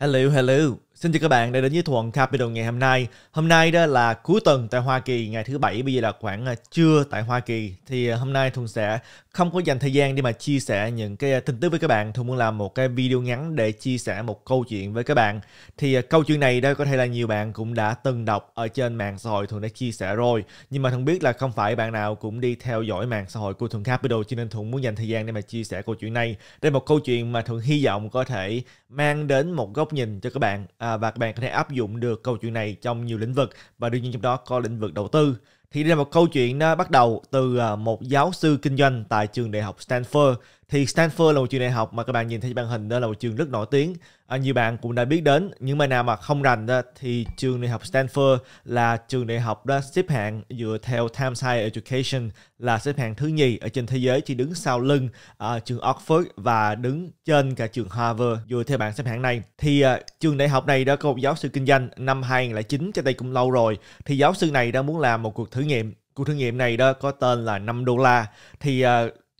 Hello, hello. Xin chào các bạn đã đến với Thuận Capital ngày hôm nay. Hôm nay đó là cuối tuần tại Hoa Kỳ, ngày thứ bảy bây giờ là khoảng à, trưa tại Hoa Kỳ. Thì à, hôm nay Thuận sẽ không có dành thời gian để mà chia sẻ những cái à, tin tức với các bạn. Thuận muốn làm một cái video ngắn để chia sẻ một câu chuyện với các bạn. Thì câu chuyện này đó có thể là nhiều bạn cũng đã từng đọc ở trên mạng xã hội Thuận đã chia sẻ rồi. Nhưng mà Thuận biết là không phải bạn nào cũng đi theo dõi mạng xã hội của Thuận Capital cho nên Thuận muốn dành thời gian để mà chia sẻ câu chuyện này. Đây là một câu chuyện mà Thuận hy vọng có thể mang đến một góc nhìn cho các bạn. À, À, và các bạn có thể áp dụng được câu chuyện này trong nhiều lĩnh vực và đương nhiên trong đó có lĩnh vực đầu tư thì đây là một câu chuyện nó bắt đầu từ à, một giáo sư kinh doanh tại trường đại học Stanford. Thì Stanford là một trường đại học mà các bạn nhìn thấy trên màn hình đó là một trường rất nổi tiếng. À, nhiều bạn cũng đã biết đến nhưng mà nào mà không rành đó, thì trường đại học Stanford là trường đại học đó xếp hạng dựa theo Times Higher Education là xếp hạng thứ nhì ở trên thế giới chỉ đứng sau lưng à, trường Oxford và đứng trên cả trường Harvard dựa theo bảng xếp hạng này. Thì à, trường đại học này đã có một giáo sư kinh doanh năm 2009 cho đây cũng lâu rồi. Thì giáo sư này đã muốn làm một cuộc thử thử nghiệm cuộc thử nghiệm này đó có tên là 5 đô la thì uh,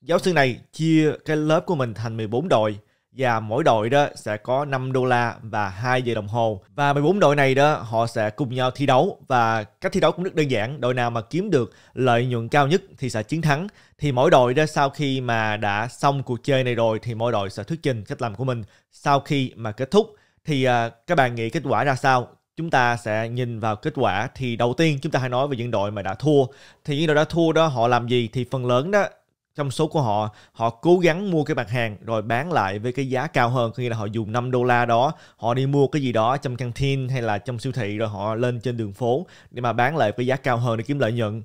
giáo sư này chia cái lớp của mình thành 14 đội và mỗi đội đó sẽ có 5 đô la và 2 giờ đồng hồ. Và 14 đội này đó họ sẽ cùng nhau thi đấu và cách thi đấu cũng rất đơn giản, đội nào mà kiếm được lợi nhuận cao nhất thì sẽ chiến thắng. Thì mỗi đội đó sau khi mà đã xong cuộc chơi này rồi thì mỗi đội sẽ thuyết trình cách làm của mình sau khi mà kết thúc thì uh, các bạn nghĩ kết quả ra sao chúng ta sẽ nhìn vào kết quả thì đầu tiên chúng ta hãy nói về những đội mà đã thua thì những đội đã thua đó họ làm gì thì phần lớn đó trong số của họ họ cố gắng mua cái mặt hàng rồi bán lại với cái giá cao hơn có nghĩa là họ dùng 5 đô la đó họ đi mua cái gì đó trong căng tin hay là trong siêu thị rồi họ lên trên đường phố để mà bán lại với giá cao hơn để kiếm lợi nhuận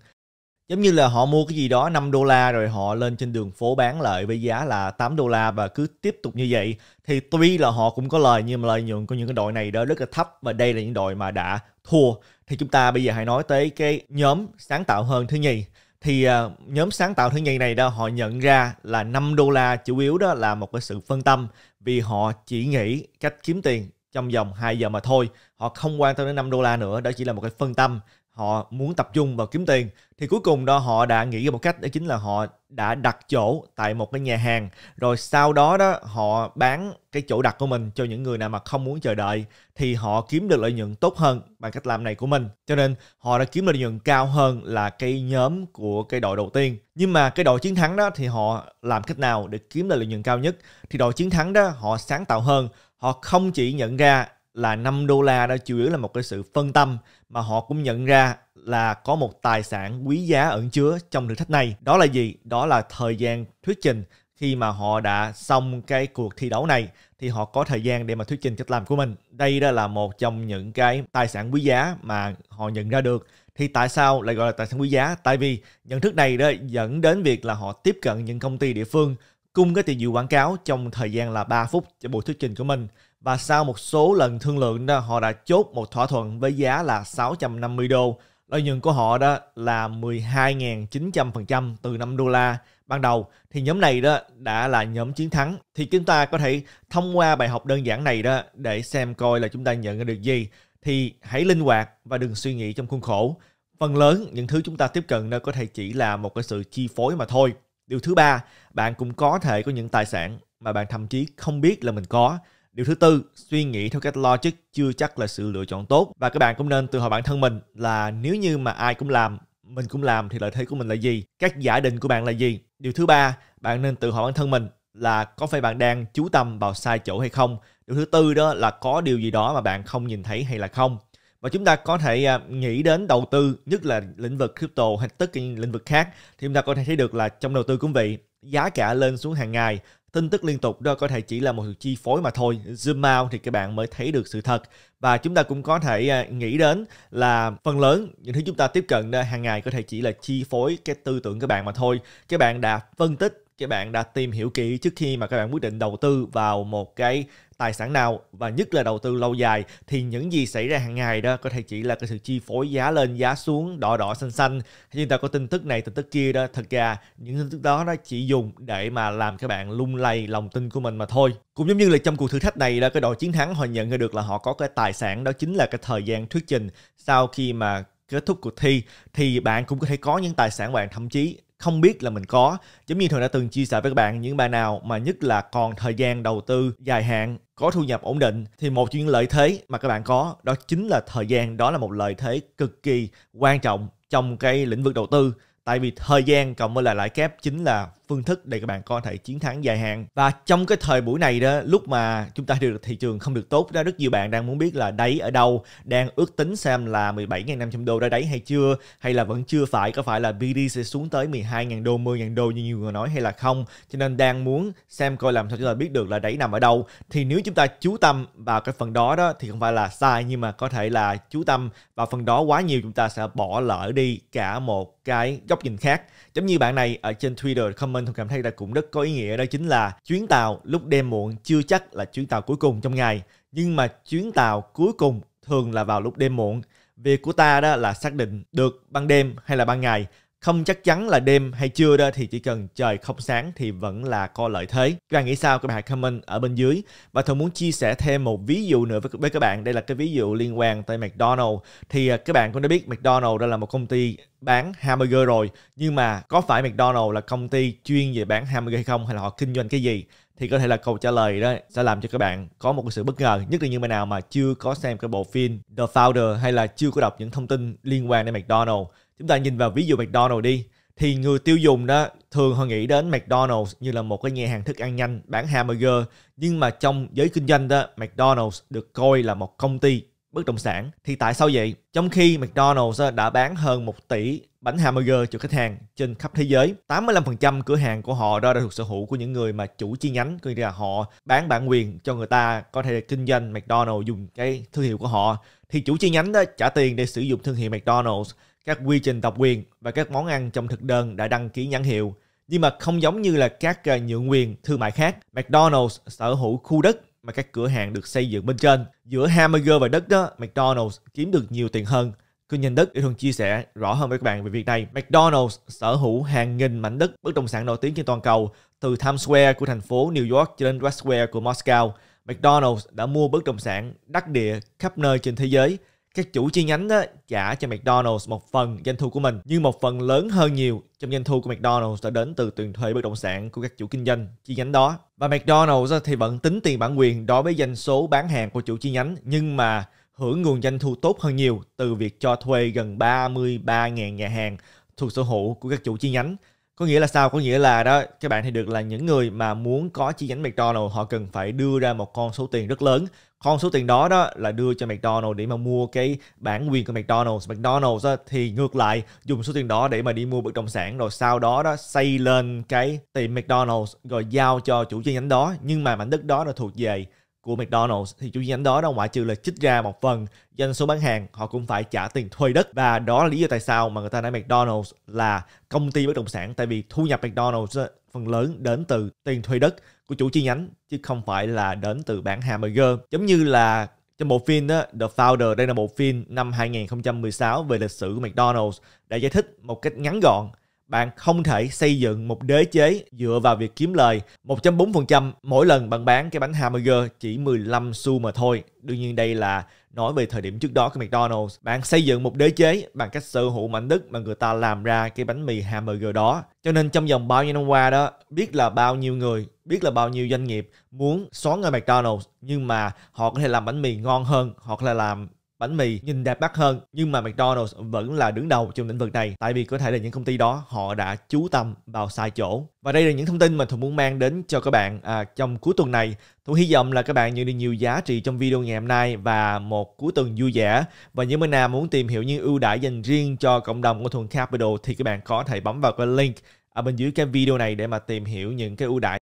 giống như là họ mua cái gì đó 5 đô la rồi họ lên trên đường phố bán lại với giá là 8 đô la và cứ tiếp tục như vậy thì tuy là họ cũng có lời nhưng mà lợi nhuận của những cái đội này đó rất là thấp và đây là những đội mà đã thua thì chúng ta bây giờ hãy nói tới cái nhóm sáng tạo hơn thứ nhì thì ờ, nhóm sáng tạo thứ nhì này đó họ nhận ra là 5 đô la chủ yếu đó là một cái sự phân tâm vì họ chỉ nghĩ cách kiếm tiền trong vòng 2 giờ mà thôi. Họ không quan tâm đến 5 đô la nữa, đó chỉ là một cái phân tâm họ muốn tập trung vào kiếm tiền thì cuối cùng đó họ đã nghĩ ra một cách đó chính là họ đã đặt chỗ tại một cái nhà hàng rồi sau đó đó họ bán cái chỗ đặt của mình cho những người nào mà không muốn chờ đợi thì họ kiếm được lợi nhuận tốt hơn bằng cách làm này của mình cho nên họ đã kiếm được lợi nhuận cao hơn là cái nhóm của cái đội đầu tiên nhưng mà cái đội chiến thắng đó thì họ làm cách nào để kiếm được lợi nhuận cao nhất thì đội chiến thắng đó họ sáng tạo hơn họ không chỉ nhận ra là 5 đô la đó chủ yếu là một cái sự phân tâm mà họ cũng nhận ra là có một tài sản quý giá ẩn chứa trong thử thách này. Đó là gì? Đó là thời gian thuyết trình khi mà họ đã xong cái cuộc thi đấu này thì họ có thời gian để mà thuyết trình cách làm của mình. Đây đó là một trong những cái tài sản quý giá mà họ nhận ra được. Thì tại sao lại gọi là tài sản quý giá? Tại vì nhận thức này đó dẫn đến việc là họ tiếp cận những công ty địa phương cung cái tiền dụ quảng cáo trong thời gian là 3 phút cho buổi thuyết trình của mình. Và sau một số lần thương lượng đó, họ đã chốt một thỏa thuận với giá là 650 đô. Lợi nhuận của họ đó là 12.900% từ 5 đô la ban đầu thì nhóm này đó đã là nhóm chiến thắng thì chúng ta có thể thông qua bài học đơn giản này đó để xem coi là chúng ta nhận được gì thì hãy linh hoạt và đừng suy nghĩ trong khuôn khổ phần lớn những thứ chúng ta tiếp cận đó có thể chỉ là một cái sự chi phối mà thôi Điều thứ ba, bạn cũng có thể có những tài sản mà bạn thậm chí không biết là mình có. Điều thứ tư, suy nghĩ theo cách logic chưa chắc là sự lựa chọn tốt và các bạn cũng nên tự hỏi bản thân mình là nếu như mà ai cũng làm, mình cũng làm thì lợi thế của mình là gì? Các giả định của bạn là gì? Điều thứ ba, bạn nên tự hỏi bản thân mình là có phải bạn đang chú tâm vào sai chỗ hay không? Điều thứ tư đó là có điều gì đó mà bạn không nhìn thấy hay là không? và chúng ta có thể à, nghĩ đến đầu tư nhất là lĩnh vực crypto hay tất cả những lĩnh vực khác thì chúng ta có thể thấy được là trong đầu tư cũng vậy giá cả lên xuống hàng ngày tin tức liên tục đó có thể chỉ là một chi phối mà thôi zoom out thì các bạn mới thấy được sự thật và chúng ta cũng có thể à, nghĩ đến là phần lớn những thứ chúng ta tiếp cận hàng ngày có thể chỉ là chi phối cái tư tưởng các bạn mà thôi các bạn đã phân tích các bạn đã tìm hiểu kỹ trước khi mà các bạn quyết định đầu tư vào một cái tài sản nào và nhất là đầu tư lâu dài thì những gì xảy ra hàng ngày đó có thể chỉ là cái sự chi phối giá lên giá xuống đỏ đỏ xanh xanh nhưng ta có tin tức này tin tức kia đó thật ra những tin tức đó nó chỉ dùng để mà làm các bạn lung lay lòng tin của mình mà thôi cũng giống như là trong cuộc thử thách này đó cái đội chiến thắng họ nhận được là họ có cái tài sản đó chính là cái thời gian thuyết trình sau khi mà kết thúc cuộc thi thì bạn cũng có thể có những tài sản bạn thậm chí không biết là mình có giống như thường đã từng chia sẻ với các bạn những bạn nào mà nhất là còn thời gian đầu tư dài hạn có thu nhập ổn định thì một trong những lợi thế mà các bạn có đó chính là thời gian đó là một lợi thế cực kỳ quan trọng trong cái lĩnh vực đầu tư tại vì thời gian cộng với lại lãi kép chính là phương thức để các bạn có thể chiến thắng dài hạn và trong cái thời buổi này đó lúc mà chúng ta được thị trường không được tốt đó rất nhiều bạn đang muốn biết là đáy ở đâu đang ước tính xem là 17.500 đô ra đáy hay chưa hay là vẫn chưa phải có phải là BD sẽ xuống tới 12.000 đô 10.000 đô như nhiều người nói hay là không cho nên đang muốn xem coi làm sao chúng ta biết được là đáy nằm ở đâu thì nếu chúng ta chú tâm vào cái phần đó đó thì không phải là sai nhưng mà có thể là chú tâm vào phần đó quá nhiều chúng ta sẽ bỏ lỡ đi cả một cái góc nhìn khác giống như bạn này ở trên Twitter comment mình cảm thấy là cũng rất có ý nghĩa đó chính là chuyến tàu lúc đêm muộn chưa chắc là chuyến tàu cuối cùng trong ngày nhưng mà chuyến tàu cuối cùng thường là vào lúc đêm muộn việc của ta đó là xác định được ban đêm hay là ban ngày không chắc chắn là đêm hay trưa đó thì chỉ cần trời không sáng thì vẫn là có lợi thế. Các bạn nghĩ sao? Các bạn hãy comment ở bên dưới. Và tôi muốn chia sẻ thêm một ví dụ nữa với, các bạn. Đây là cái ví dụ liên quan tới McDonald. Thì à, các bạn cũng đã biết McDonald đó là một công ty bán hamburger rồi. Nhưng mà có phải McDonald là công ty chuyên về bán hamburger hay không hay là họ kinh doanh cái gì? thì có thể là câu trả lời đó sẽ làm cho các bạn có một sự bất ngờ nhất là những bạn nào mà chưa có xem cái bộ phim The Founder hay là chưa có đọc những thông tin liên quan đến McDonald chúng ta nhìn vào ví dụ McDonald đi thì người tiêu dùng đó thường họ nghĩ đến McDonald's như là một cái nhà hàng thức ăn nhanh bán hamburger nhưng mà trong giới kinh doanh đó McDonald's được coi là một công ty bất động sản thì tại sao vậy? Trong khi McDonald's ờ, đã bán hơn 1 tỷ bánh hamburger cho khách hàng trên khắp thế giới. 85% cửa hàng của họ đó đã thuộc sở hữu của những người mà chủ chi nhánh, có nghĩa là họ bán bản quyền cho người ta có thể kinh doanh McDonald's dùng cái thương hiệu của họ. Thì chủ chi nhánh đó trả tiền để sử dụng thương hiệu McDonald's, các quy trình độc quyền và các món ăn trong thực đơn đã đăng ký nhãn hiệu. Nhưng mà không giống như là các ờ, nhượng quyền thương mại khác, McDonald's sở hữu khu đất mà các cửa hàng được xây dựng bên trên. Giữa hamburger và đất đó, McDonald's kiếm được nhiều tiền hơn. Cư nhân đất để thường chia sẻ rõ hơn với các bạn về việc này. McDonald's sở hữu hàng nghìn mảnh đất bất động sản nổi tiếng trên toàn cầu, từ Times Square của thành phố New York cho đến West Square của Moscow. McDonald's đã mua bất động sản đắc địa khắp nơi trên thế giới – các chủ chi nhánh đó trả cho McDonald's một phần doanh thu của mình nhưng một phần lớn hơn nhiều trong doanh thu của McDonald's đã đến từ tiền thuê bất động sản của các chủ kinh doanh chi nhánh đó và McDonald's thì vẫn tính tiền bản quyền đối với doanh số bán hàng của chủ chi nhánh nhưng mà hưởng nguồn doanh thu tốt hơn nhiều từ việc cho thuê gần 33.000 nhà hàng thuộc sở hữu của các chủ chi nhánh có nghĩa là sao có nghĩa là đó các bạn thấy được là những người mà muốn có chi nhánh McDonald họ cần phải đưa ra một con số tiền rất lớn con số tiền đó đó là đưa cho McDonald để mà mua cái bản quyền của McDonald's McDonald's đó, thì ngược lại dùng số tiền đó để mà đi mua bất động sản rồi sau đó đó xây lên cái tiệm McDonald's rồi giao cho chủ chi nhánh đó nhưng mà mảnh đất đó là thuộc về của McDonald's thì chủ nhánh đó đâu ngoại trừ là chích ra một phần doanh số bán hàng họ cũng phải trả tiền thuê đất và đó là lý do tại sao mà người ta nói McDonald's là công ty bất động sản tại vì thu nhập McDonald's phần lớn đến từ tiền thuê đất của chủ chi nhánh chứ không phải là đến từ bán hamburger giống như là trong bộ phim đó, The Founder đây là bộ phim năm 2016 về lịch sử của McDonald's đã giải thích một cách ngắn gọn bạn không thể xây dựng một đế chế dựa vào việc kiếm lời 1.4% mỗi lần bạn bán cái bánh hamburger chỉ 15 xu mà thôi. Đương nhiên đây là nói về thời điểm trước đó của McDonald's. Bạn xây dựng một đế chế bằng cách sở hữu mảnh đất mà người ta làm ra cái bánh mì hamburger đó. Cho nên trong vòng bao nhiêu năm qua đó, biết là bao nhiêu người, biết là bao nhiêu doanh nghiệp muốn xóa ngay McDonald's nhưng mà họ có thể làm bánh mì ngon hơn, họ có thể làm bánh mì nhìn đẹp mắt hơn nhưng mà McDonald's vẫn là đứng đầu trong lĩnh vực này tại vì có thể là những công ty đó họ đã chú tâm vào sai chỗ và đây là những thông tin mà Thuận muốn mang đến cho các bạn à, trong cuối tuần này Thuận hy vọng là các bạn nhận được nhiều giá trị trong video ngày hôm nay và một cuối tuần vui vẻ và những bên nào muốn tìm hiểu những ưu đãi dành riêng cho cộng đồng của Thuận Capital thì các bạn có thể bấm vào cái link ở bên dưới cái video này để mà tìm hiểu những cái ưu đãi